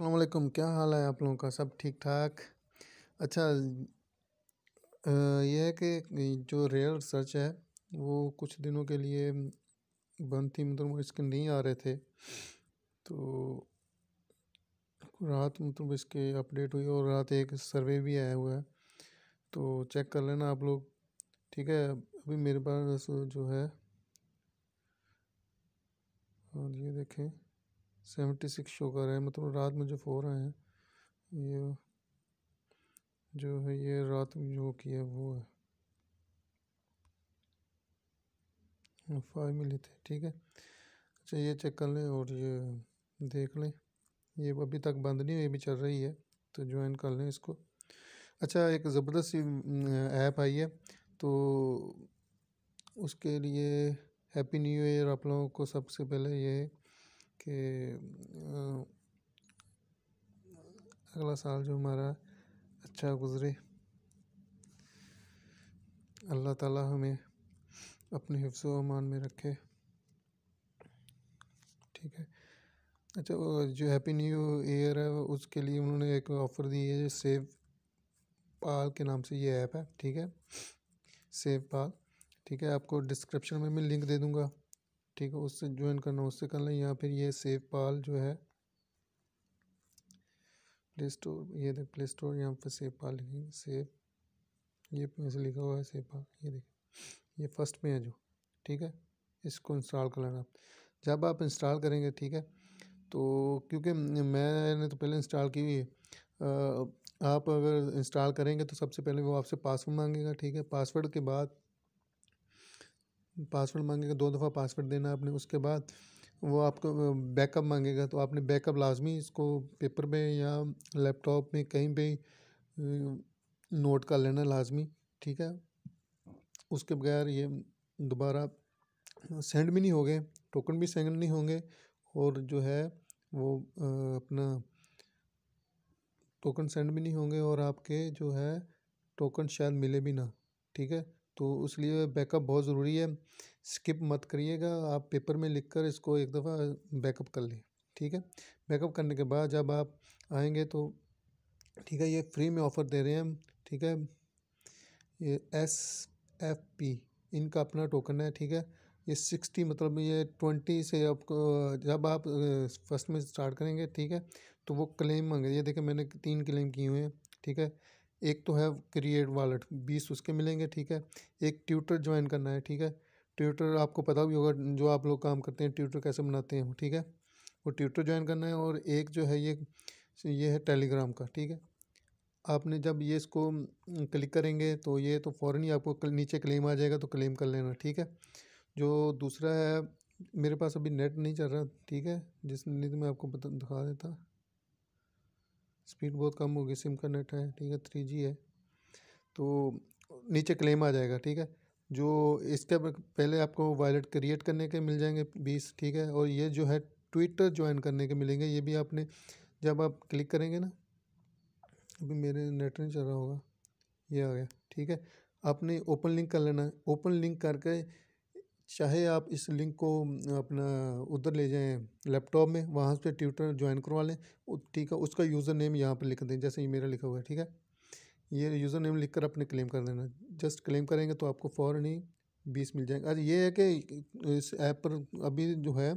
अल्लाम क्या हाल है आप लोगों का सब ठीक ठाक अच्छा यह है कि जो रेयर सर्च है वो कुछ दिनों के लिए बंद थी मतलब वो इसके नहीं आ रहे थे तो रात मतलब इसके अपडेट हुई और रात एक सर्वे भी आया हुआ है तो चेक कर लेना आप लोग ठीक है अभी मेरे पास जो है और हाँ ये देखें सेवेंटी सिक्स शो कर रहा है मतलब रात में जो फोर आए हैं ये जो है ये रात में जो किया वो है फाइव हाँ, मिले थे ठीक है अच्छा ये चेक कर लें और ये देख लें ये अभी तक बंद नहीं हुई भी चल रही है तो ज्वाइन कर लें इसको अच्छा एक ज़बरदस्त सी ऐप आई है तो उसके लिए हैप्पी न्यू ईयर आप लोगों को सबसे पहले ये कि अगला साल जो हमारा अच्छा गुज़रे अल्लाह ताला हमें अपने हिफ्ज़ अमान में रखे ठीक है अच्छा जो हैप्पी न्यू ईयर है उसके लिए उन्होंने एक ऑफ़र दी है सेव पाल के नाम से ये ऐप है ठीक है सेव पाल ठीक है आपको डिस्क्रिप्शन में मैं लिंक दे दूँगा ठीक है उससे ज्वाइन करना उससे करना या फिर ये सेव पाल जो है प्ले स्टोर ये देख प्ले स्टोर यहाँ पर सेव पाल लिखेंगे सेव ये से लिखा हुआ है सेव पाल ये देख ये फर्स्ट में है जो ठीक है इसको इंस्टॉल कर लेना जब आप इंस्टॉल करेंगे ठीक है तो क्योंकि मैंने तो पहले इंस्टॉल की हुई है आप अगर इंस्टॉल करेंगे तो सबसे पहले वो आपसे पासवर्ड मांगेगा ठीक है पासवर्ड के बाद पासवर्ड मांगेगा दो दफ़ा पासवर्ड देना आपने उसके बाद वो आपको बैकअप मांगेगा तो आपने बैकअप लाजमी इसको पेपर में या लैपटॉप में कहीं पर नोट कर लेना लाजमी ठीक है उसके बगैर ये दोबारा सेंड भी नहीं हो गए टोकन भी सेंड नहीं होंगे और जो है वो अपना टोकन सेंड भी नहीं होंगे और आपके जो है टोकन शायद मिले भी ना ठीक है तो इसलिए बैकअप बहुत ज़रूरी है स्किप मत करिएगा आप पेपर में लिख कर इसको एक दफ़ा बैकअप कर लें ठीक है बैकअप करने के बाद जब आप आएंगे तो ठीक है ये फ्री में ऑफ़र दे रहे हैं हम ठीक है ये एस एफ पी इनका अपना टोकन है ठीक है ये सिक्सटी मतलब ये ट्वेंटी से आपको जब आप फर्स्ट में स्टार्ट करेंगे ठीक है तो वो क्लेम मांगे ये देखें मैंने तीन क्लेम किए हुए हैं ठीक है एक तो है क्रिएट वॉलेट बीस उसके मिलेंगे ठीक है एक ट्यूटर ज्वाइन करना है ठीक है ट्यूटर आपको पता भी होगा जो आप लोग काम करते हैं ट्यूटर कैसे बनाते हैं ठीक है वो ट्यूटर ज्वाइन करना है और एक जो है ये ये है टेलीग्राम का ठीक है आपने जब ये इसको क्लिक करेंगे तो ये तो फ़ौर ही आपको नीचे क्लेम आ जाएगा तो क्लेम कर लेना ठीक है जो दूसरा है मेरे पास अभी नेट नहीं चल रहा ठीक है जिस नीति मैं आपको बता दिखा देता स्पीड बहुत कम होगी सिम का नेट है ठीक है थ्री जी है तो नीचे क्लेम आ जाएगा ठीक है जो इसके पहले आपको वॉलेट क्रिएट करने के मिल जाएंगे बीस ठीक है और ये जो है ट्विटर ज्वाइन करने के मिलेंगे ये भी आपने जब आप क्लिक करेंगे ना अभी मेरे नेट नहीं चल रहा होगा ये आ गया ठीक है आपने ओपन लिंक कर लेना है ओपन लिंक करके चाहे आप इस लिंक को अपना उधर ले जाएं लैपटॉप में वहाँ से ट्यूटर ज्वाइन करवा लें ठीक है उसका यूज़र नेम यहाँ पर लिख दें जैसे ये मेरा लिखा हुआ है ठीक है ये यूज़र नेम लिख कर अपने क्लेम कर देना जस्ट क्लेम करेंगे तो आपको फ़ौरन ही बीस मिल जाएंगे अरे ये है कि इस ऐप पर अभी जो है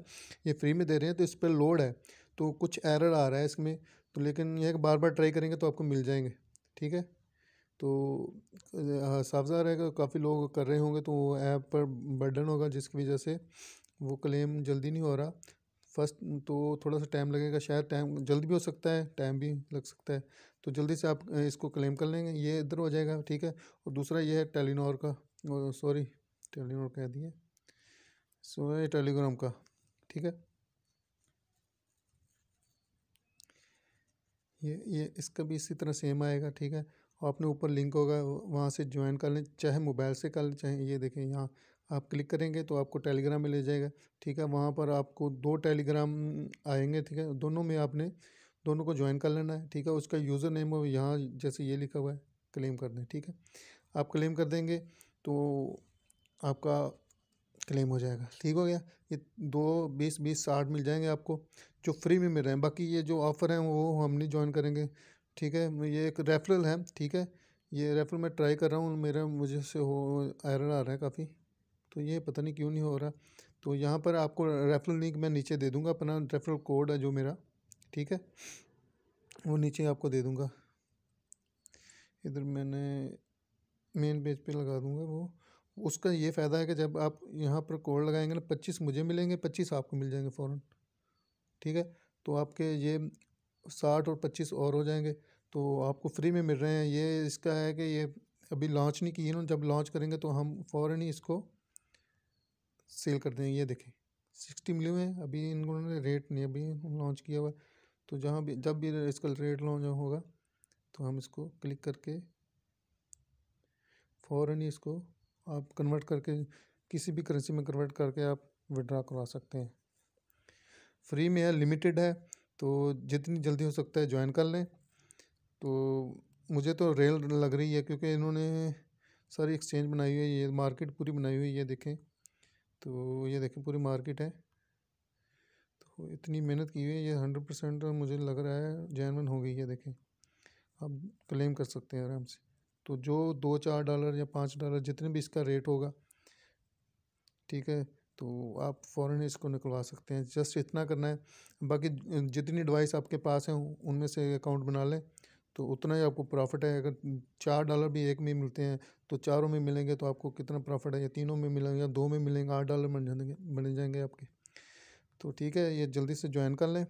ये फ्री में दे रहे हैं तो इस पर लोड है तो कुछ एरर आ रहा है इसमें तो लेकिन यह बार बार ट्राई करेंगे तो आपको मिल जाएंगे ठीक है तो साफ़ रहेगा काफ़ी लोग कर रहे होंगे तो वो ऐप पर बर्डन होगा जिसकी वजह से वो क्लेम जल्दी नहीं हो रहा फर्स्ट तो थोड़ा सा टाइम लगेगा शायद टाइम जल्दी भी हो सकता है टाइम भी लग सकता है तो जल्दी से आप इसको क्लेम कर लेंगे ये इधर हो जाएगा ठीक है और दूसरा ये है टेलीनोर का सॉरी टेलीनोर कह दिए सो टेलीग्राम का ठीक है ये ये इसका भी इसी तरह सेम आएगा ठीक है और अपने ऊपर लिंक होगा वहाँ से ज्वाइन कर लें चाहे मोबाइल से कर लें चाहे ये देखें यहाँ आप क्लिक करेंगे तो आपको टेलीग्राम में ले जाएगा ठीक है वहाँ पर आपको दो टेलीग्राम आएंगे ठीक है दोनों में आपने दोनों को ज्वाइन कर लेना है ठीक है उसका यूज़र नेम और यहाँ जैसे ये लिखा हुआ है क्लेम कर दें ठीक है आप क्लेम कर देंगे तो आपका क्लेम हो जाएगा ठीक हो गया ये दो बीस बीस साठ मिल जाएंगे आपको जो फ्री में मिल रहे हैं बाकी ये जो ऑफ़र हैं वो हम नहीं ज्वाइन करेंगे ठीक है ये एक रेफरल है ठीक है ये रेफरल मैं ट्राई कर रहा हूँ मेरा मुझे से हो आयरन आ रहा है काफ़ी तो ये पता नहीं क्यों नहीं हो रहा तो यहाँ पर आपको रेफरल लिंक मैं नीचे दे दूँगा अपना रेफरल कोड है जो मेरा ठीक है वो नीचे आपको दे दूँगा इधर मैंने मेन पेज पे लगा दूँगा वो उसका ये फ़ायदा है कि जब आप यहाँ पर कोड लगाएंगे ना पच्चीस मुझे मिलेंगे पच्चीस आपको मिल जाएंगे फ़ौर ठीक है तो आपके ये साठ और पच्चीस और हो जाएंगे तो आपको फ्री में मिल रहे हैं ये इसका है कि ये अभी लॉन्च नहीं किए ना जब लॉन्च करेंगे तो हम फ़ौर ही इसको सेल कर देंगे ये देखें सिक्सटी मिले हुए हैं अभी इन लोगों ने रेट नहीं अभी लॉन्च किया हुआ तो जहाँ भी जब भी इसका रेट लॉन्च होगा तो हम इसको क्लिक करके फ़ौर ही इसको आप कन्वर्ट करके किसी भी करेंसी में कन्वर्ट करके आप विड्रा करवा सकते हैं फ्री में है लिमिटेड है तो जितनी जल्दी हो सकता है ज्वाइन कर लें तो मुझे तो रेल लग रही है क्योंकि इन्होंने सारी एक्सचेंज बनाई हुई है ये मार्केट पूरी बनाई हुई है ये देखें तो ये देखें पूरी मार्केट है तो इतनी मेहनत की हुई है ये हंड्रेड परसेंट मुझे लग रहा है जैनवन हो गई है देखें आप क्लेम कर सकते हैं आराम से तो जो दो चार डॉलर या पाँच डॉलर जितने भी इसका रेट होगा ठीक है तो आप फ़ौर इसको निकलवा सकते हैं जस्ट इतना करना है बाकी जितनी डिवाइस आपके पास हैं उनमें से अकाउंट बना लें तो उतना ही आपको प्रॉफिट है अगर चार डॉलर भी एक में मिलते हैं तो चारों में मिलेंगे तो आपको कितना प्रॉफिट है या तीनों में मिलेंगे या दो में मिलेंगे आठ डॉलर बन जाएंगे बन जाएंगे आपके तो ठीक है ये जल्दी से ज्वाइन कर लें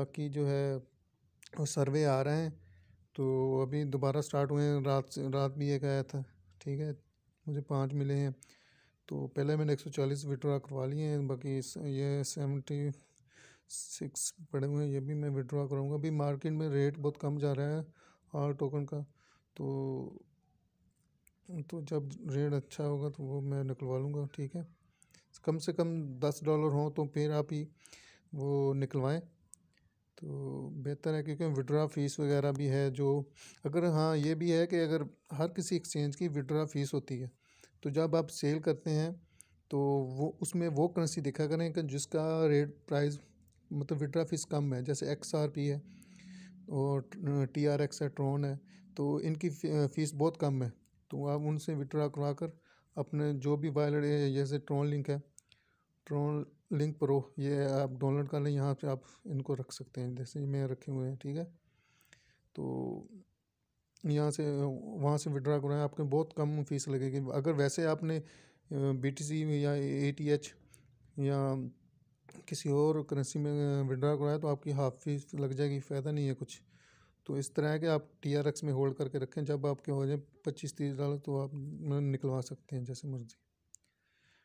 बाकी जो है वो सर्वे आ रहे हैं तो अभी दोबारा स्टार्ट हुए हैं रात रात भी एक आया था ठीक है मुझे पाँच मिले हैं तो पहले मैंने एक सौ चालीस विड्रा करवा लिए हैं बाकी ये सेवेंटी सिक्स पड़े हुए हैं ये भी मैं विड्रा करूँगा अभी मार्केट में रेट बहुत कम जा रहा है हर हाँ, टोकन का तो तो जब रेट अच्छा होगा तो वो मैं निकलवा लूँगा ठीक है कम से कम दस डॉलर हों तो फिर आप ही वो निकलवाएं तो बेहतर है क्योंकि विड्रा फ़ीस वगैरह भी है जो अगर हाँ ये भी है कि अगर हर किसी एक्सचेंज की विड्रा फ़ीस होती है तो जब आप सेल करते हैं तो वो उसमें वो करेंसी देखा करें कि जिसका रेट प्राइस मतलब विड्रा फीस कम है जैसे एक्स आर पी है और टी आर एक्स है ट्रोन है तो इनकी फ़ीस बहुत कम है तो आप उनसे विड्रा करवा कर अपने जो भी वायलेट है जैसे ट्रोन लिंक है ट्रोन लिंक प्रो ये आप डाउनलोड कर लें यहाँ पे आप इनको रख सकते हैं जैसे मैं रखे हुए हैं ठीक है तो यहाँ से वहाँ से विड्रा कराएं आपके बहुत कम फीस लगेगी अगर वैसे आपने बी टी सी या ए टी एच या किसी और करेंसी में विड्रा कराया तो आपकी हाफ फीस लग जाएगी फ़ायदा नहीं है कुछ तो इस तरह के आप टी आर एक्स में होल्ड करके रखें जब आपके हो जाए पच्चीस तीस डॉलर तो आप निकलवा सकते हैं जैसे मर्ज़ी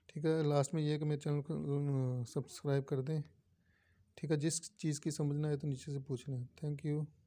ठीक है लास्ट में ये कि मेरे चैनल को सब्सक्राइब कर दें ठीक है जिस चीज़ की समझना है तो नीचे से पूछ लें थैंक यू